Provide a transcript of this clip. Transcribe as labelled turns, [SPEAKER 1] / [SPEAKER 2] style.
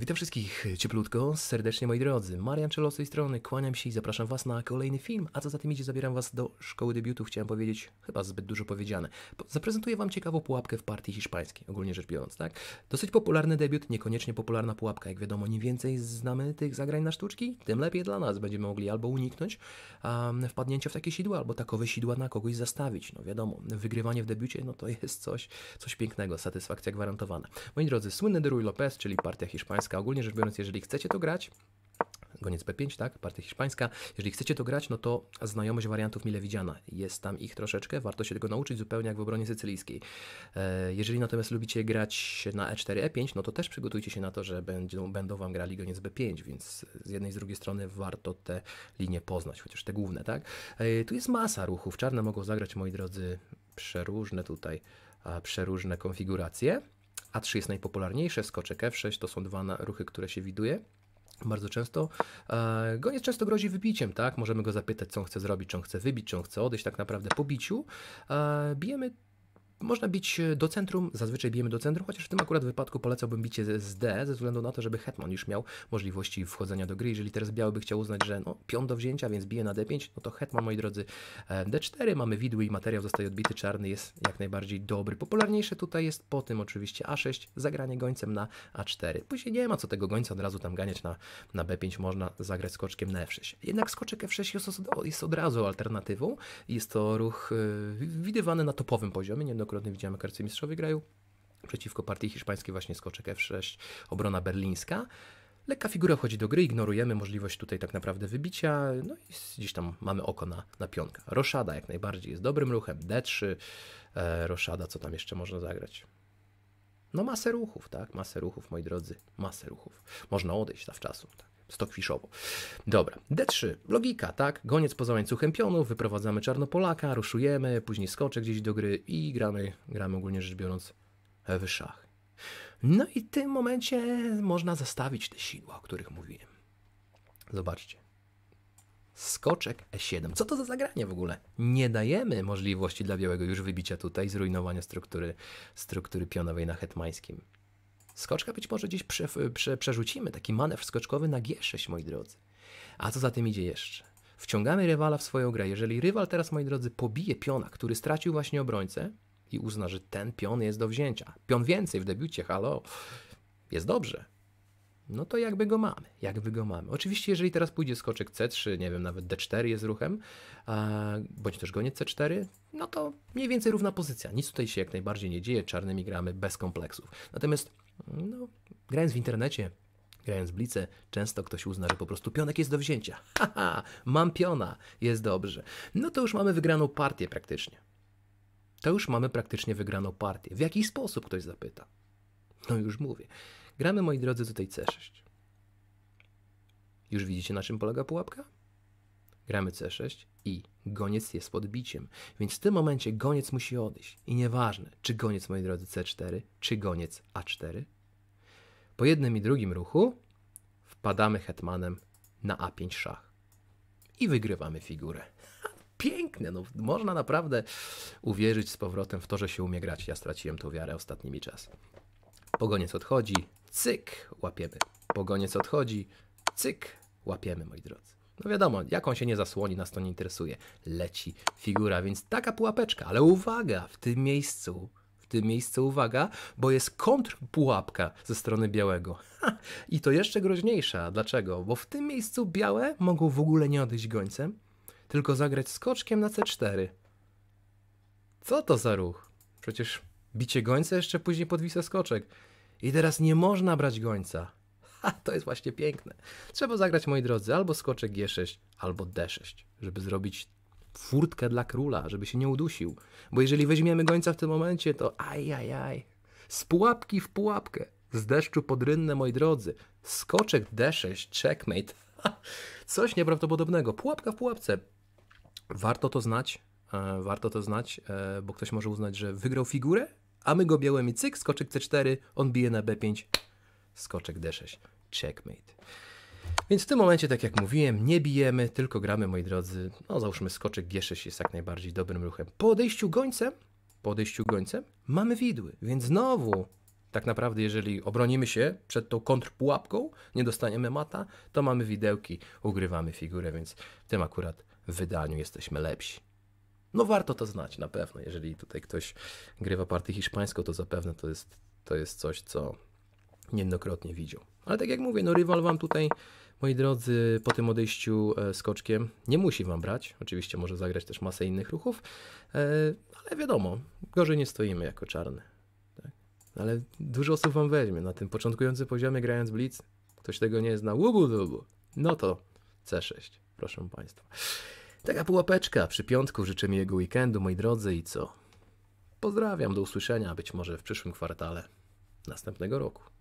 [SPEAKER 1] Witam wszystkich cieplutko, serdecznie moi drodzy. Marian Czelo z tej strony, kłaniam się i zapraszam Was na kolejny film, a co za tym idzie zabieram Was do szkoły debiutu, chciałem powiedzieć, chyba zbyt dużo powiedziane. Zaprezentuję Wam ciekawą pułapkę w partii hiszpańskiej, ogólnie rzecz biorąc, tak? Dosyć popularny debiut, niekoniecznie popularna pułapka, jak wiadomo, im więcej znamy tych zagrań na sztuczki, tym lepiej dla nas, będziemy mogli albo uniknąć um, wpadnięcia w takie sidła, albo takowe sidła na kogoś zastawić, no wiadomo, wygrywanie w debiucie, no to jest coś, coś pięknego, satysfakcja gwarantowana. Moi drodzy, słynny Deruy Lopez, czyli partia hiszpańska, hiszpańska. Ogólnie rzecz biorąc, jeżeli chcecie to grać, goniec B5, tak, partia hiszpańska. Jeżeli chcecie to grać, no to znajomość wariantów mile widziana. Jest tam ich troszeczkę, warto się tego nauczyć, zupełnie jak w obronie sycylijskiej. E, jeżeli natomiast lubicie grać na E4, E5, no to też przygotujcie się na to, że będą, będą Wam grali goniec B5, więc z jednej i z drugiej strony warto te linie poznać, chociaż te główne, tak. E, tu jest masa ruchów, czarne mogą zagrać, moi drodzy, przeróżne tutaj, przeróżne konfiguracje. A3 jest najpopularniejsze, skoczek F6 to są dwa na ruchy, które się widuje bardzo często. E, go nie często grozi wybiciem, tak? Możemy go zapytać, co on chce zrobić, czy on chce wybić, czy on chce odejść tak naprawdę po biciu. E, bijemy można bić do centrum, zazwyczaj bijemy do centrum, chociaż w tym akurat wypadku polecałbym bicie z D, ze względu na to, żeby hetman już miał możliwości wchodzenia do gry. Jeżeli teraz biały by chciał uznać, że no, pion do wzięcia, więc bije na D5, no to hetman, moi drodzy, e, D4, mamy widły i materiał zostaje odbity, czarny jest jak najbardziej dobry. Popularniejsze tutaj jest po tym oczywiście A6, zagranie gońcem na A4. Później nie ma co tego gońca od razu tam ganiać na, na B5, można zagrać skoczkiem na F6. Jednak skoczek F6 jest od, jest od razu alternatywą, jest to ruch yy, widywany na topowym poziomie, nie no, wielokrotnie widziałem, jak arcymistrzowie grają przeciwko partii hiszpańskiej właśnie skoczek F6, obrona berlińska. Lekka figura wchodzi do gry, ignorujemy możliwość tutaj tak naprawdę wybicia, no i gdzieś tam mamy oko na, na pionka. Roszada jak najbardziej jest dobrym ruchem, D3, e, Roszada, co tam jeszcze można zagrać? No masę ruchów, tak? Masę ruchów, moi drodzy, masę ruchów. Można odejść zawczasu, tak? Stokwiszowo. Dobra, D3, logika, tak? Goniec poza łańcuchem pionów, wyprowadzamy czarnopolaka, ruszujemy, później skoczę gdzieś do gry i gramy, gramy ogólnie rzecz biorąc w szach. No i w tym momencie można zastawić te siły, o których mówiłem. Zobaczcie. Skoczek E7. Co to za zagranie w ogóle? Nie dajemy możliwości dla białego już wybicia tutaj, zrujnowania struktury, struktury pionowej na hetmańskim. Skoczka być może gdzieś prze, prze, przerzucimy, taki manewr skoczkowy na G6, moi drodzy. A co za tym idzie jeszcze? Wciągamy rywala w swoją grę. Jeżeli rywal teraz, moi drodzy, pobije piona, który stracił właśnie obrońcę i uzna, że ten pion jest do wzięcia. Pion więcej w debiucie, halo, jest dobrze no to jakby go mamy, jakby go mamy. Oczywiście, jeżeli teraz pójdzie skoczek C3, nie wiem, nawet D4 jest ruchem, a, bądź też goniec C4, no to mniej więcej równa pozycja. Nic tutaj się jak najbardziej nie dzieje, czarnymi gramy bez kompleksów. Natomiast, no, grając w internecie, grając blice, często ktoś uzna, że po prostu pionek jest do wzięcia. Haha, mam piona, jest dobrze. No to już mamy wygraną partię praktycznie. To już mamy praktycznie wygraną partię. W jaki sposób ktoś zapyta? No już mówię. Gramy, moi drodzy, tutaj C6. Już widzicie, na czym polega pułapka? Gramy C6 i goniec jest podbiciem, Więc w tym momencie goniec musi odejść. I nieważne, czy goniec, moi drodzy, C4, czy goniec A4. Po jednym i drugim ruchu wpadamy hetmanem na A5 szach. I wygrywamy figurę. Piękne, no można naprawdę uwierzyć z powrotem w to, że się umie grać. Ja straciłem tą wiarę ostatnimi czasy. Pogoniec odchodzi, cyk, łapiemy. Pogoniec odchodzi, cyk, łapiemy, moi drodzy. No wiadomo, jak on się nie zasłoni, nas to nie interesuje. Leci figura, więc taka pułapeczka. Ale uwaga, w tym miejscu, w tym miejscu uwaga, bo jest kontrpułapka ze strony białego. Ha, I to jeszcze groźniejsza. Dlaczego? Bo w tym miejscu białe mogą w ogóle nie odejść gońcem, tylko zagrać skoczkiem na C4. Co to za ruch? Przecież bicie gońca jeszcze później podwisa skoczek. I teraz nie można brać gońca. Ha, to jest właśnie piękne. Trzeba zagrać, moi drodzy, albo skoczek G6, albo D6, żeby zrobić furtkę dla króla, żeby się nie udusił. Bo jeżeli weźmiemy gońca w tym momencie, to ajajaj. Aj, aj. Z pułapki w pułapkę. Z deszczu pod rynne, moi drodzy. Skoczek D6, checkmate. coś nieprawdopodobnego. Pułapka w pułapce. Warto to znać. E, warto to znać, e, bo ktoś może uznać, że wygrał figurę, a my go białymi cyk, skoczek C4, on bije na B5, skoczek D6, checkmate. Więc w tym momencie, tak jak mówiłem, nie bijemy, tylko gramy, moi drodzy, no załóżmy skoczek G6 jest jak najbardziej dobrym ruchem. Po odejściu gońcem, po odejściu gońcem mamy widły, więc znowu tak naprawdę, jeżeli obronimy się przed tą kontrpułapką, nie dostaniemy mata, to mamy widełki, ugrywamy figurę, więc w tym akurat wydaniu jesteśmy lepsi. No warto to znać na pewno. Jeżeli tutaj ktoś grywa partię hiszpańską, to zapewne to jest, to jest coś, co niejednokrotnie widział. Ale tak jak mówię, no rywal wam tutaj, moi drodzy, po tym odejściu skoczkiem e, nie musi wam brać. Oczywiście może zagrać też masę innych ruchów, e, ale wiadomo, gorzej nie stoimy jako czarny. Tak? Ale dużo osób wam weźmie. Na tym początkującym poziomie grając blitz, ktoś tego nie zna, łubu, łubu. no to C6, proszę państwa. Taka pułapeczka przy piątku. Życzę mi jego weekendu, moi drodzy, i co? Pozdrawiam, do usłyszenia być może w przyszłym kwartale następnego roku.